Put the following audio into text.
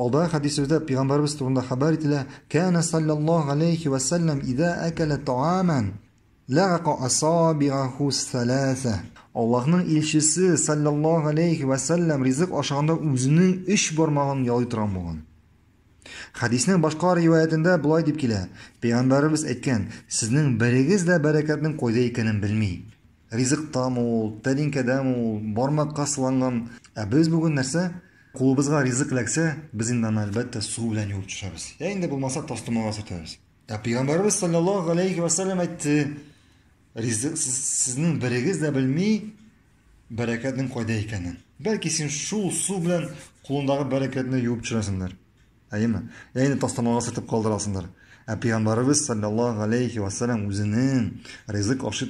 алдағы хадисімізде пайғамбарымыз турында хабар етілә кәне саллаллаху алейхи уассалам ида акала тааман аллахның елшісі саллаллаху алейхи уассалам ризық ашағанда өзінің үш бармағын ялай тұрған болған хадистің башқа риуаятында былай деп келеді пайғамбарымыз айтқан сіздің берегіз дә бәрәкәттің қойда екенін білмей ризықта мол тәлинкәдә мол бармаққа сыланған ә біз бүгін нәрсе қолыбызға ризық іләксе біз енді ана әлбәттә су белән юып тұшабыз иә енді болмаса тастамалға сүртәбіз ә пайғамбарымыз алейхи айтты ризық сіздің біріңіз де білмей бәрәкәтнің қайда екенін бәлки сен шул су белән қолыңдағы бәрәкәтіңді юып тұшырасыңдар әйеме яғни тастамалға сүртіп қалдырасыңдар ә пайғамбарыбыз саллаллаху алейхи вассалам өзінің ризық ашый